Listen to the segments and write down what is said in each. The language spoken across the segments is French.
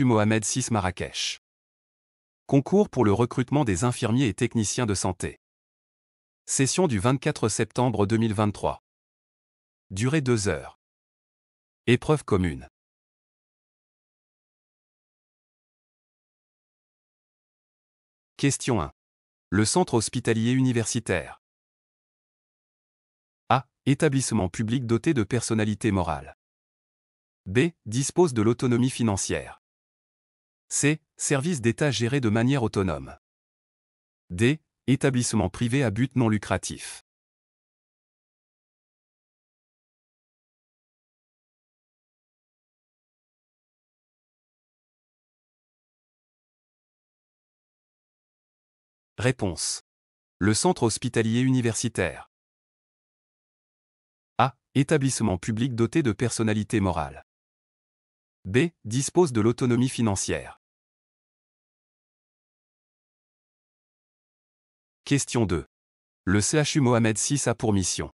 Mohamed 6 Marrakech. Concours pour le recrutement des infirmiers et techniciens de santé. Session du 24 septembre 2023. Durée 2 heures. Épreuve commune. Question 1. Le centre hospitalier universitaire. A. Établissement public doté de personnalité morale. B. Dispose de l'autonomie financière. C. Service d'État géré de manière autonome. D. Établissement privé à but non lucratif. Réponse. Le centre hospitalier universitaire. A. Établissement public doté de personnalité morale. B. Dispose de l'autonomie financière. Question 2. Le CHU Mohamed VI a pour mission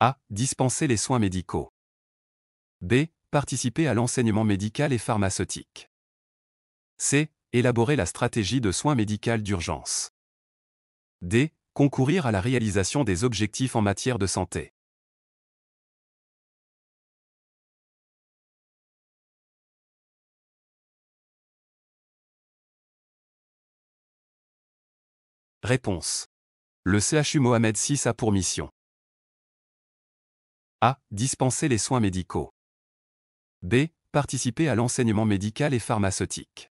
A. Dispenser les soins médicaux. B. Participer à l'enseignement médical et pharmaceutique. C. Élaborer la stratégie de soins médicaux d'urgence. D. Concourir à la réalisation des objectifs en matière de santé. Réponse. Le CHU Mohamed VI a pour mission a. Dispenser les soins médicaux. b. Participer à l'enseignement médical et pharmaceutique.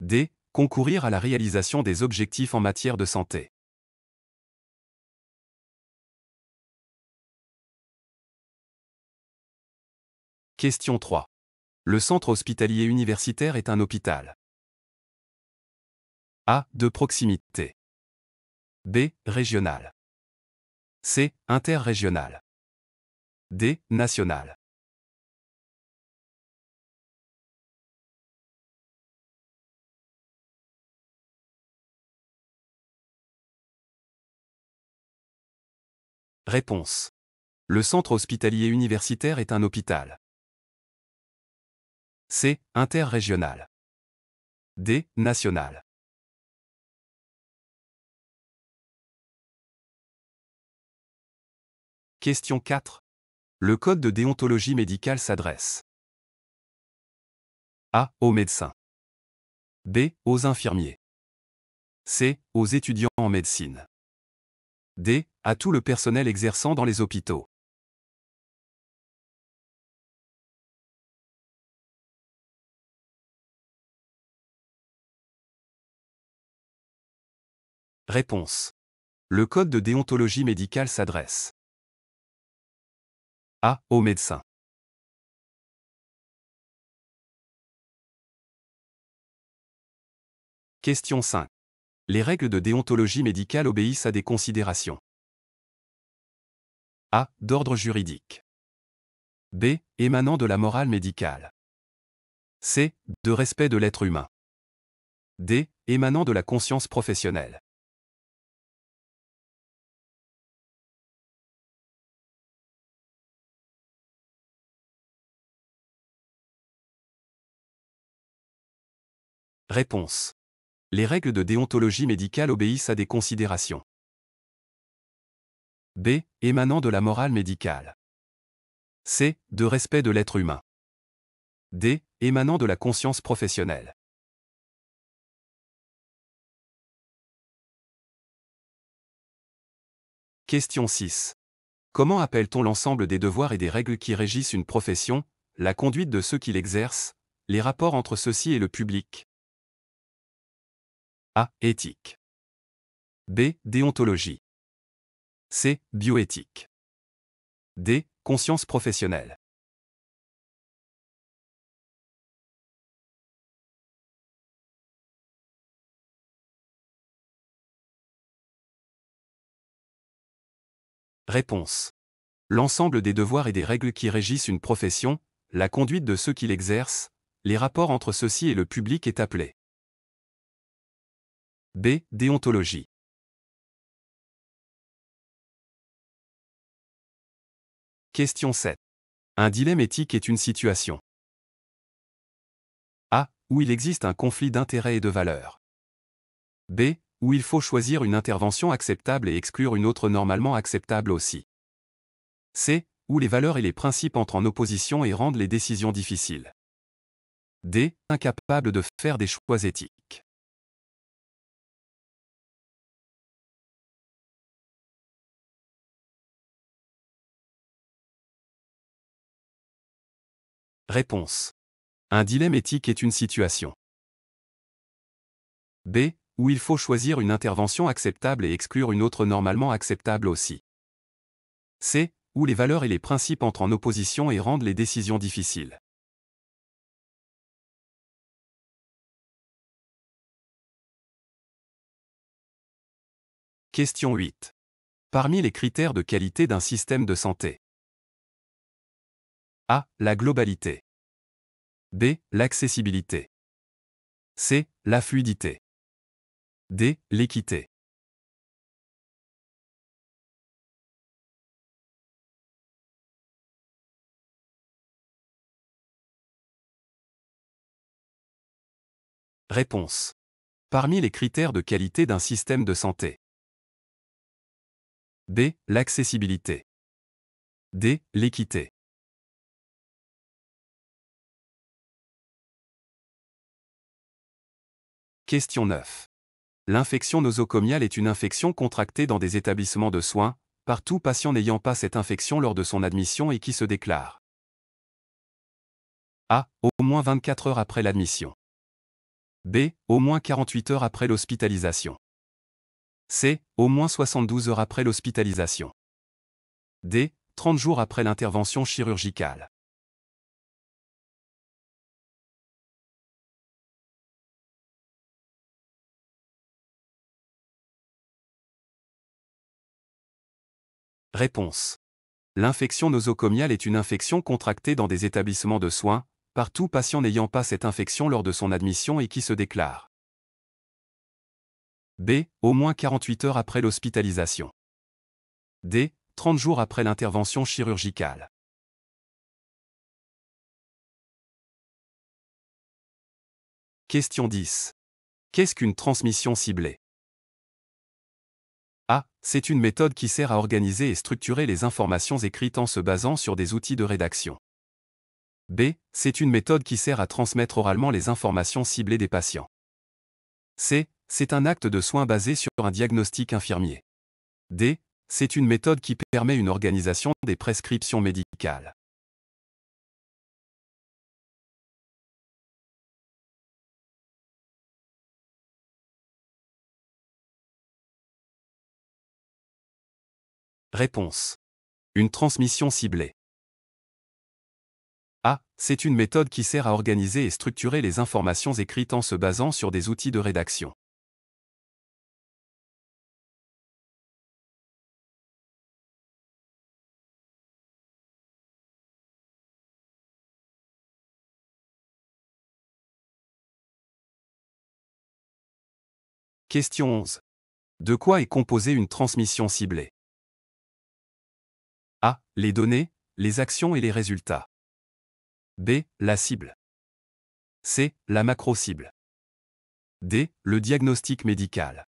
d. Concourir à la réalisation des objectifs en matière de santé. Question 3. Le centre hospitalier universitaire est un hôpital. A. De proximité. B. Régional. C. Interrégional. D. National. Réponse. Le centre hospitalier universitaire est un hôpital. C. Interrégional. D. National. Question 4. Le Code de déontologie médicale s'adresse A. Aux médecins. B. Aux infirmiers. C. Aux étudiants en médecine. D. À tout le personnel exerçant dans les hôpitaux. Réponse. Le Code de déontologie médicale s'adresse a. Au médecin. Question 5. Les règles de déontologie médicale obéissent à des considérations. A. D'ordre juridique. B. Émanant de la morale médicale. C. De respect de l'être humain. D. Émanant de la conscience professionnelle. Réponse. Les règles de déontologie médicale obéissent à des considérations. B. Émanant de la morale médicale. C. De respect de l'être humain. D. Émanant de la conscience professionnelle. Question 6. Comment appelle-t-on l'ensemble des devoirs et des règles qui régissent une profession, la conduite de ceux qui l'exercent, les rapports entre ceux-ci et le public, a. Éthique. B. Déontologie. C. Bioéthique. D. Conscience professionnelle. Réponse. L'ensemble des devoirs et des règles qui régissent une profession, la conduite de ceux qui l'exercent, les rapports entre ceux-ci et le public est appelé B. Déontologie. Question 7. Un dilemme éthique est une situation. A. Où il existe un conflit d'intérêts et de valeurs. B. Où il faut choisir une intervention acceptable et exclure une autre normalement acceptable aussi. C. Où les valeurs et les principes entrent en opposition et rendent les décisions difficiles. D. Incapable de faire des choix éthiques. Réponse. Un dilemme éthique est une situation. B. Où il faut choisir une intervention acceptable et exclure une autre normalement acceptable aussi. C. Où les valeurs et les principes entrent en opposition et rendent les décisions difficiles. Question 8. Parmi les critères de qualité d'un système de santé, a. La globalité. B. L'accessibilité. C. La fluidité. D. L'équité. Réponse. Parmi les critères de qualité d'un système de santé. B. L'accessibilité. D. L'équité. Question 9. L'infection nosocomiale est une infection contractée dans des établissements de soins, par tout patient n'ayant pas cette infection lors de son admission et qui se déclare A. Au moins 24 heures après l'admission. B. Au moins 48 heures après l'hospitalisation. C. Au moins 72 heures après l'hospitalisation. D. 30 jours après l'intervention chirurgicale. Réponse. L'infection nosocomiale est une infection contractée dans des établissements de soins, par tout patient n'ayant pas cette infection lors de son admission et qui se déclare. B. Au moins 48 heures après l'hospitalisation. D. 30 jours après l'intervention chirurgicale. Question 10. Qu'est-ce qu'une transmission ciblée c'est une méthode qui sert à organiser et structurer les informations écrites en se basant sur des outils de rédaction. B. C'est une méthode qui sert à transmettre oralement les informations ciblées des patients. C. C'est un acte de soins basé sur un diagnostic infirmier. D. C'est une méthode qui permet une organisation des prescriptions médicales. Réponse. Une transmission ciblée. A. Ah, c'est une méthode qui sert à organiser et structurer les informations écrites en se basant sur des outils de rédaction. Question 11. De quoi est composée une transmission ciblée a. Les données, les actions et les résultats. B. La cible. C. La macro-cible. D. Le diagnostic médical.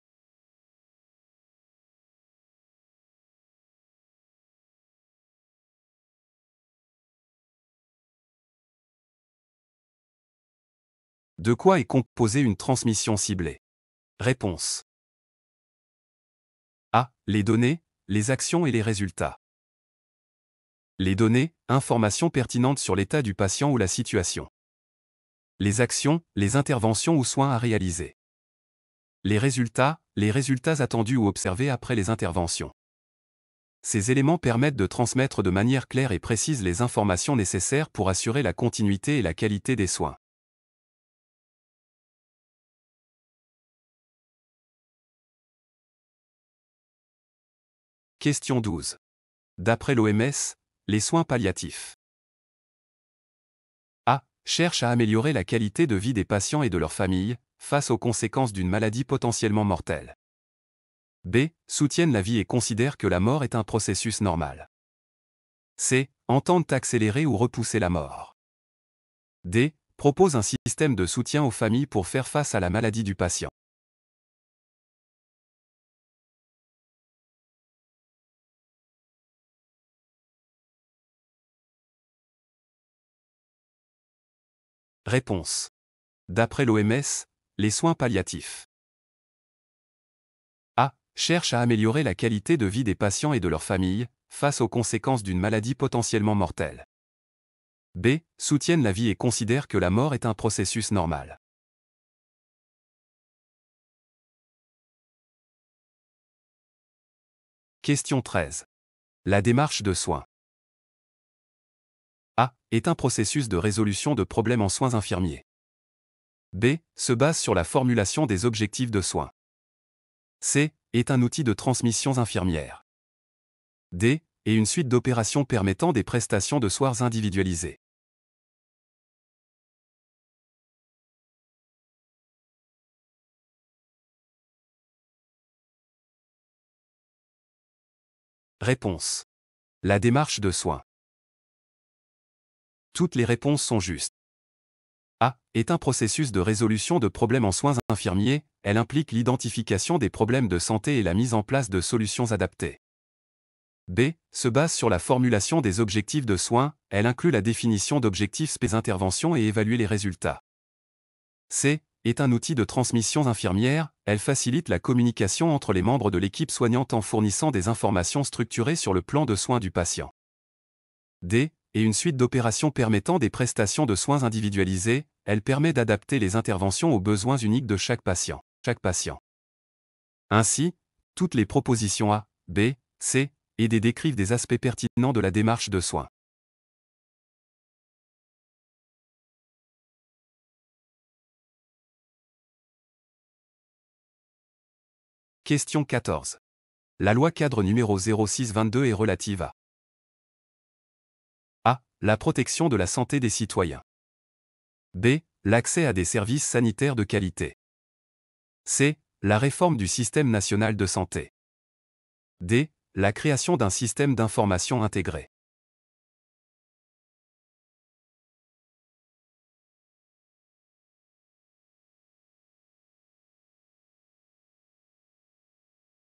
De quoi est composée une transmission ciblée Réponse. A. Les données, les actions et les résultats. Les données, informations pertinentes sur l'état du patient ou la situation. Les actions, les interventions ou soins à réaliser. Les résultats, les résultats attendus ou observés après les interventions. Ces éléments permettent de transmettre de manière claire et précise les informations nécessaires pour assurer la continuité et la qualité des soins. Question 12. D'après l'OMS, les soins palliatifs. A. Cherche à améliorer la qualité de vie des patients et de leurs familles, face aux conséquences d'une maladie potentiellement mortelle. B. Soutiennent la vie et considèrent que la mort est un processus normal. C. Entendent accélérer ou repousser la mort. D. Propose un système de soutien aux familles pour faire face à la maladie du patient. Réponse. D'après l'OMS, les soins palliatifs. A. Cherchent à améliorer la qualité de vie des patients et de leurs familles, face aux conséquences d'une maladie potentiellement mortelle. B. Soutiennent la vie et considèrent que la mort est un processus normal. Question 13. La démarche de soins. A. Est un processus de résolution de problèmes en soins infirmiers. B. Se base sur la formulation des objectifs de soins. C. Est un outil de transmission infirmière. D. Est une suite d'opérations permettant des prestations de soins individualisées. Réponse. La démarche de soins toutes les réponses sont justes. A est un processus de résolution de problèmes en soins infirmiers, elle implique l'identification des problèmes de santé et la mise en place de solutions adaptées. B se base sur la formulation des objectifs de soins, elle inclut la définition d'objectifs spés interventions et évaluer les résultats. C est un outil de transmission infirmière, elle facilite la communication entre les membres de l'équipe soignante en fournissant des informations structurées sur le plan de soins du patient. D et une suite d'opérations permettant des prestations de soins individualisées, elle permet d'adapter les interventions aux besoins uniques de chaque patient. Chaque patient. Ainsi, toutes les propositions A, B, C et D décrivent des aspects pertinents de la démarche de soins. Question 14. La loi cadre numéro 0622 est relative à la protection de la santé des citoyens. B. L'accès à des services sanitaires de qualité. C. La réforme du système national de santé. D. La création d'un système d'information intégré.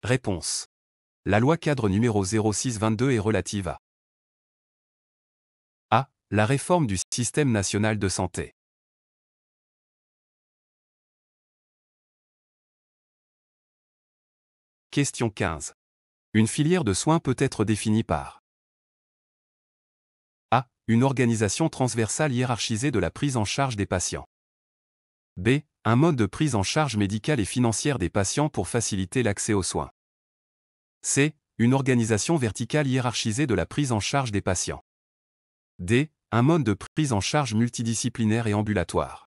Réponse. La loi cadre numéro 0622 est relative à la réforme du système national de santé. Question 15. Une filière de soins peut être définie par A. Une organisation transversale hiérarchisée de la prise en charge des patients. B. Un mode de prise en charge médicale et financière des patients pour faciliter l'accès aux soins. C. Une organisation verticale hiérarchisée de la prise en charge des patients. D. Un mode de prise en charge multidisciplinaire et ambulatoire.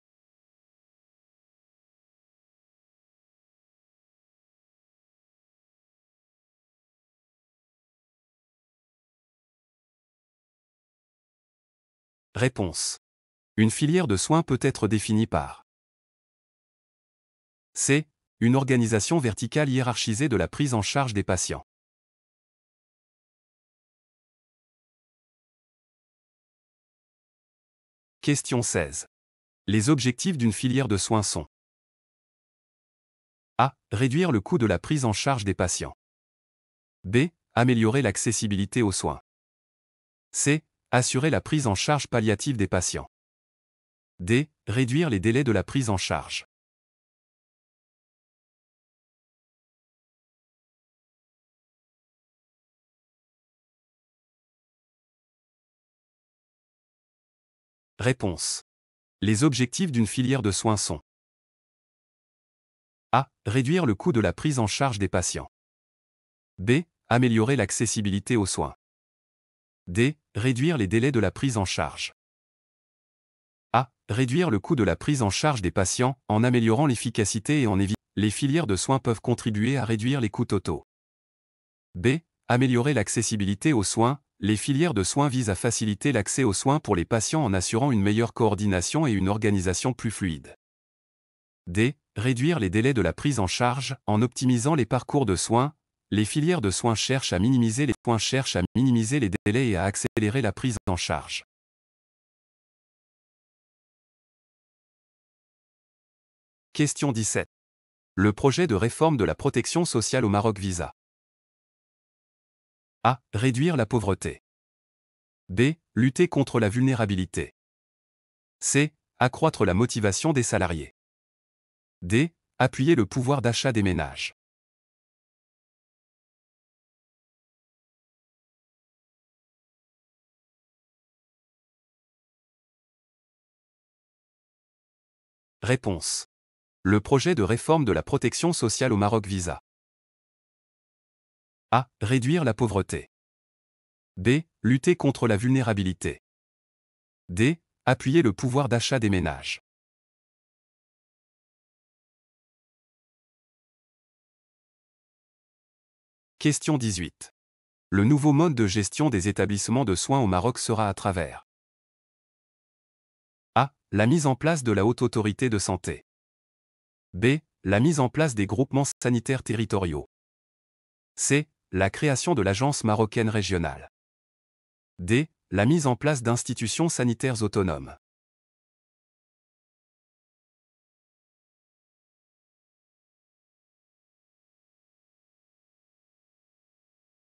Réponse. Une filière de soins peut être définie par C. Une organisation verticale hiérarchisée de la prise en charge des patients. Question 16. Les objectifs d'une filière de soins sont A. Réduire le coût de la prise en charge des patients. B. Améliorer l'accessibilité aux soins. C. Assurer la prise en charge palliative des patients. D. Réduire les délais de la prise en charge. Réponse. Les objectifs d'une filière de soins sont a. Réduire le coût de la prise en charge des patients. B. Améliorer l'accessibilité aux soins. D. Réduire les délais de la prise en charge. A. Réduire le coût de la prise en charge des patients en améliorant l'efficacité et en évitant. Les filières de soins peuvent contribuer à réduire les coûts totaux. B. Améliorer l'accessibilité aux soins les filières de soins visent à faciliter l'accès aux soins pour les patients en assurant une meilleure coordination et une organisation plus fluide. D. Réduire les délais de la prise en charge en optimisant les parcours de soins. Les filières de soins cherchent à minimiser les cherchent à minimiser les délais et à accélérer la prise en charge. Question 17. Le projet de réforme de la protection sociale au Maroc Visa. A. Réduire la pauvreté. B. Lutter contre la vulnérabilité. C. Accroître la motivation des salariés. D. Appuyer le pouvoir d'achat des ménages. Réponse. Le projet de réforme de la protection sociale au Maroc Visa. A. Réduire la pauvreté. B. Lutter contre la vulnérabilité. D. Appuyer le pouvoir d'achat des ménages. Question 18. Le nouveau mode de gestion des établissements de soins au Maroc sera à travers A. La mise en place de la haute autorité de santé. B. La mise en place des groupements sanitaires territoriaux. C la création de l'agence marocaine régionale. D. La mise en place d'institutions sanitaires autonomes.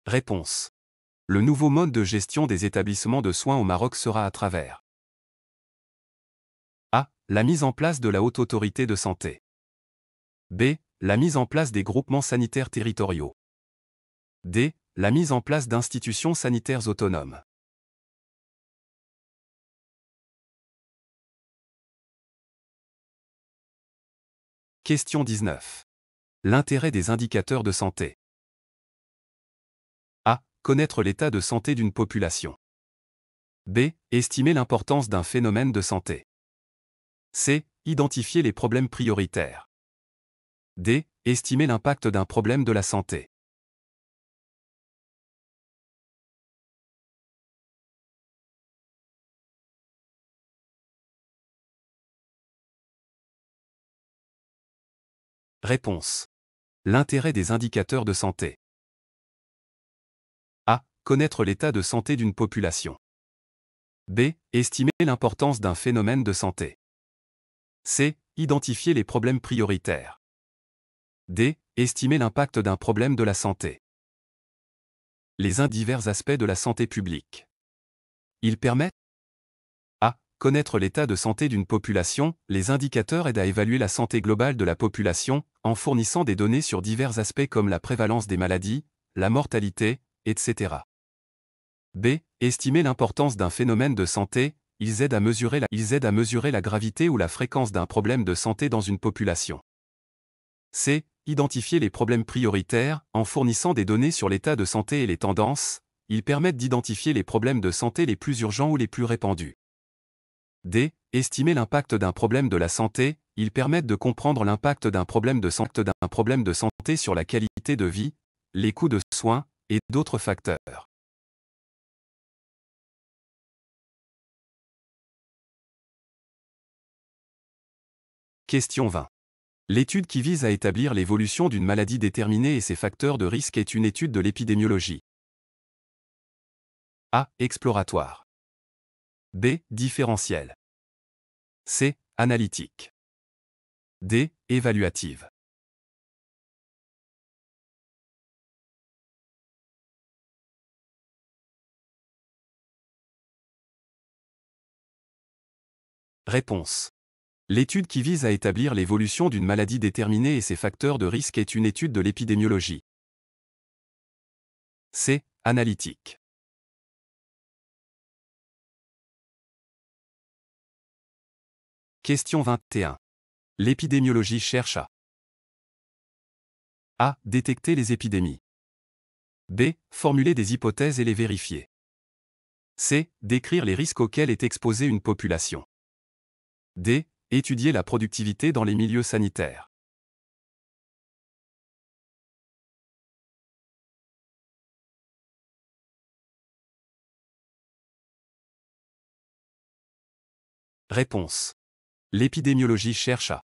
Réponse. Le nouveau mode de gestion des établissements de soins au Maroc sera à travers A. La mise en place de la Haute Autorité de Santé. B. La mise en place des groupements sanitaires territoriaux. D. La mise en place d'institutions sanitaires autonomes. Question 19. L'intérêt des indicateurs de santé. A. Connaître l'état de santé d'une population. B. Estimer l'importance d'un phénomène de santé. C. Identifier les problèmes prioritaires. D. Estimer l'impact d'un problème de la santé. Réponse. L'intérêt des indicateurs de santé. A. Connaître l'état de santé d'une population. B. Estimer l'importance d'un phénomène de santé. C. Identifier les problèmes prioritaires. D. Estimer l'impact d'un problème de la santé. Les indivers divers aspects de la santé publique. Ils permettent Connaître l'état de santé d'une population, les indicateurs aident à évaluer la santé globale de la population, en fournissant des données sur divers aspects comme la prévalence des maladies, la mortalité, etc. B. Estimer l'importance d'un phénomène de santé, ils aident, à mesurer la, gravité ou la fréquence d'un problème de santé dans une population. C. Identifier les problèmes prioritaires, en fournissant des données sur l'état de santé et les tendances, ils permettent d'identifier les problèmes de santé les plus urgents ou les plus répandus. D. Estimer l'impact d'un problème de la santé, ils permettent de comprendre l'impact d'un problème, problème de santé sur la qualité de vie, les coûts de soins et d'autres facteurs. Question 20. L'étude qui vise à établir l'évolution d'une maladie déterminée et ses facteurs de risque est une étude de l'épidémiologie. A. Exploratoire. B. Différentiel C. Analytique. D. Évaluative. Réponse. L'étude qui vise à établir l'évolution d'une maladie déterminée et ses facteurs de risque est une étude de l'épidémiologie. C. Analytique. Question 21. L'épidémiologie cherche à A. Détecter les épidémies. B. Formuler des hypothèses et les vérifier. C. Décrire les risques auxquels est exposée une population. D. Étudier la productivité dans les milieux sanitaires. Réponse. L'épidémiologie cherche à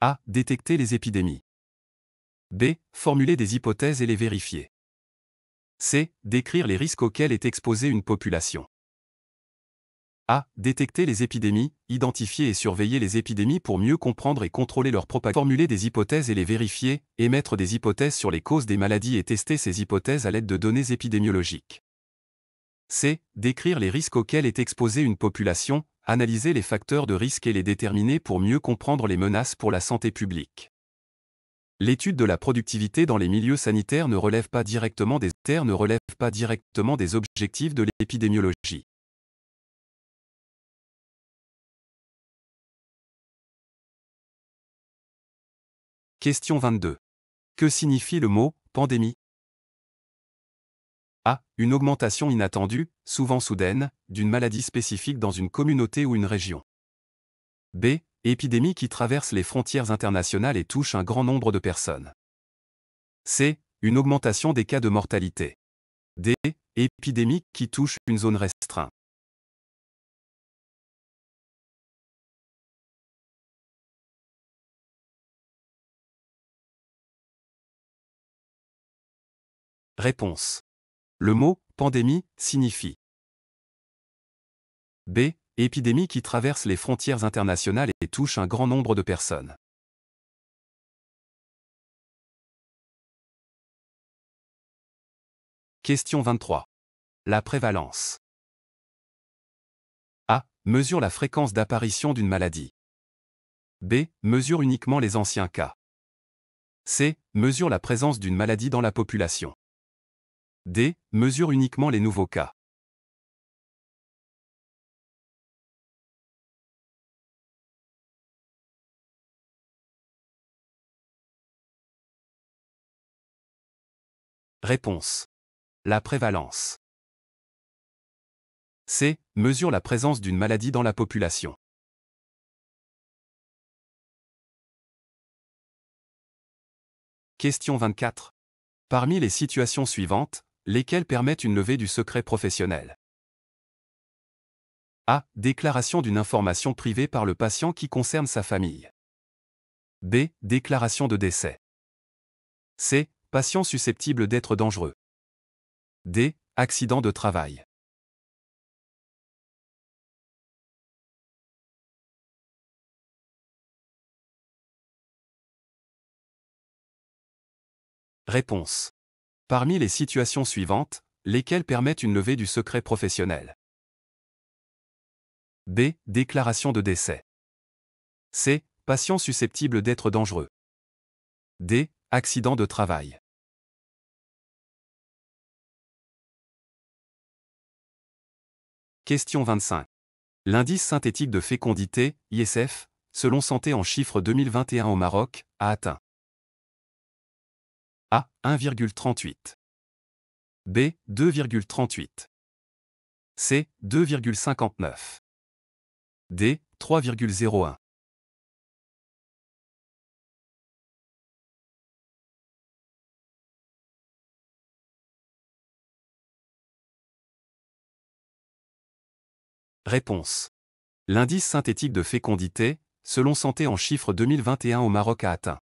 a. Détecter les épidémies. B. Formuler des hypothèses et les vérifier. C. Décrire les risques auxquels est exposée une population. A. Détecter les épidémies, identifier et surveiller les épidémies pour mieux comprendre et contrôler leur propagation. Formuler des hypothèses et les vérifier, émettre des hypothèses sur les causes des maladies et tester ces hypothèses à l'aide de données épidémiologiques c'est décrire les risques auxquels est exposée une population, analyser les facteurs de risque et les déterminer pour mieux comprendre les menaces pour la santé publique. L'étude de la productivité dans les milieux sanitaires ne relève pas directement des, ne relève pas directement des objectifs de l'épidémiologie. Question 22. Que signifie le mot pandémie une augmentation inattendue, souvent soudaine, d'une maladie spécifique dans une communauté ou une région. B. Épidémie qui traverse les frontières internationales et touche un grand nombre de personnes. C. Une augmentation des cas de mortalité. D. Épidémie qui touche une zone restreinte. Réponse le mot pandémie signifie B. Épidémie qui traverse les frontières internationales et touche un grand nombre de personnes. Question 23. La prévalence. A. Mesure la fréquence d'apparition d'une maladie. B. Mesure uniquement les anciens cas. C. Mesure la présence d'une maladie dans la population. D. Mesure uniquement les nouveaux cas. Réponse. La prévalence. C. Mesure la présence d'une maladie dans la population. Question 24. Parmi les situations suivantes, lesquels permettent une levée du secret professionnel. A. Déclaration d'une information privée par le patient qui concerne sa famille. B. Déclaration de décès. C. Patient susceptible d'être dangereux. D. Accident de travail. Réponse parmi les situations suivantes, lesquelles permettent une levée du secret professionnel. B. Déclaration de décès. C. Patient susceptible d'être dangereux. D. Accident de travail. Question 25. L'indice synthétique de fécondité, ISF, selon Santé en chiffres 2021 au Maroc, a atteint a. 1,38. B. 2,38. C. 2,59. D. 3,01. Réponse. L'indice synthétique de fécondité, selon Santé en chiffres 2021 au Maroc a atteint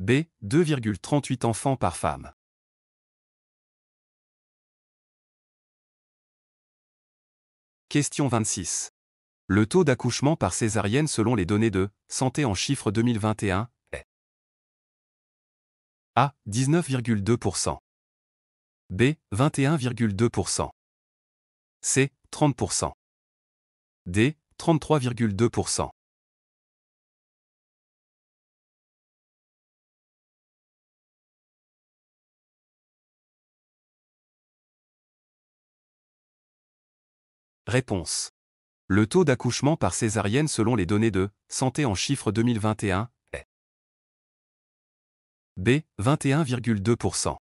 B. 2,38 enfants par femme. Question 26. Le taux d'accouchement par césarienne selon les données de Santé en chiffres 2021 est A. 19,2%. B. 21,2%. C. 30%. D. 33,2%. Réponse. Le taux d'accouchement par césarienne selon les données de Santé en chiffres 2021 est B. 21,2%.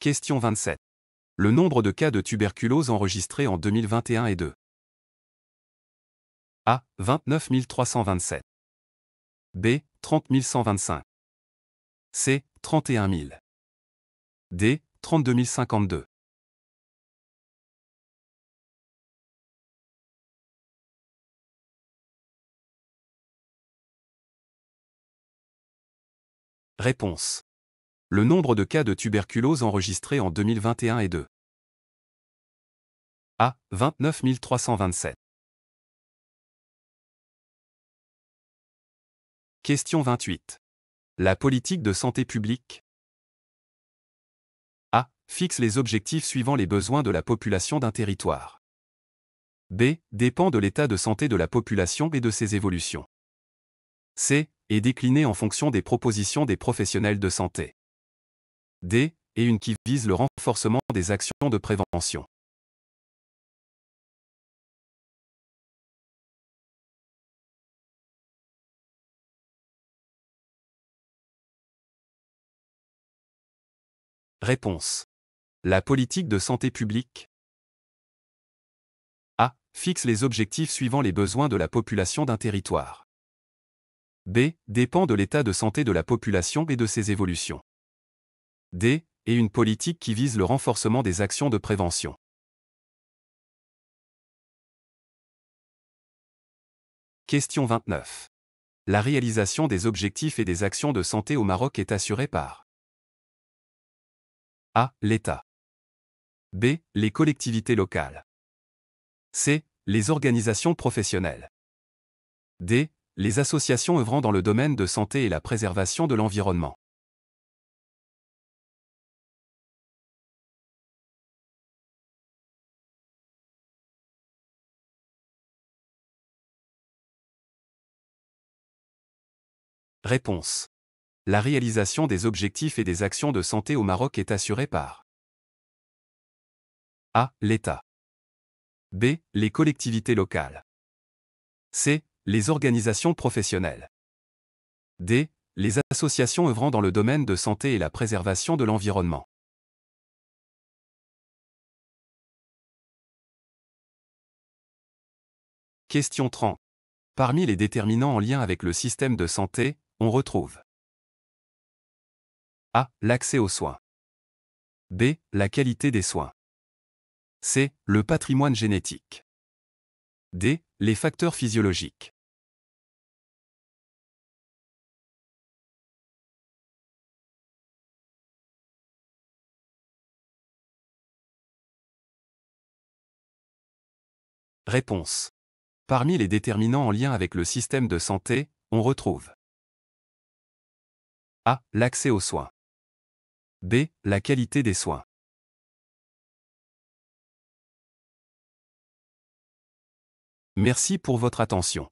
Question 27. Le nombre de cas de tuberculose enregistrés en 2021 est de A. 29 327. B. 30 125. C. 31 000. D. 32052. Réponse. Le nombre de cas de tuberculose enregistrés en 2021 est de A. 29 327. Question 28. La politique de santé publique fixe les objectifs suivant les besoins de la population d'un territoire. B. Dépend de l'état de santé de la population et de ses évolutions. C. Est décliné en fonction des propositions des professionnels de santé. D. Est une qui vise le renforcement des actions de prévention. Réponse la politique de santé publique A. Fixe les objectifs suivant les besoins de la population d'un territoire. B. Dépend de l'état de santé de la population et de ses évolutions. D. Est une politique qui vise le renforcement des actions de prévention. Question 29. La réalisation des objectifs et des actions de santé au Maroc est assurée par A. L'État. B. Les collectivités locales. C. Les organisations professionnelles. D. Les associations œuvrant dans le domaine de santé et la préservation de l'environnement. Réponse. La réalisation des objectifs et des actions de santé au Maroc est assurée par a. L'État. B. Les collectivités locales. C. Les organisations professionnelles. D. Les associations œuvrant dans le domaine de santé et la préservation de l'environnement. Question 30. Parmi les déterminants en lien avec le système de santé, on retrouve A. L'accès aux soins. B. La qualité des soins. C. Le patrimoine génétique. D. Les facteurs physiologiques. Réponse. Parmi les déterminants en lien avec le système de santé, on retrouve A. L'accès aux soins. B. La qualité des soins. Merci pour votre attention.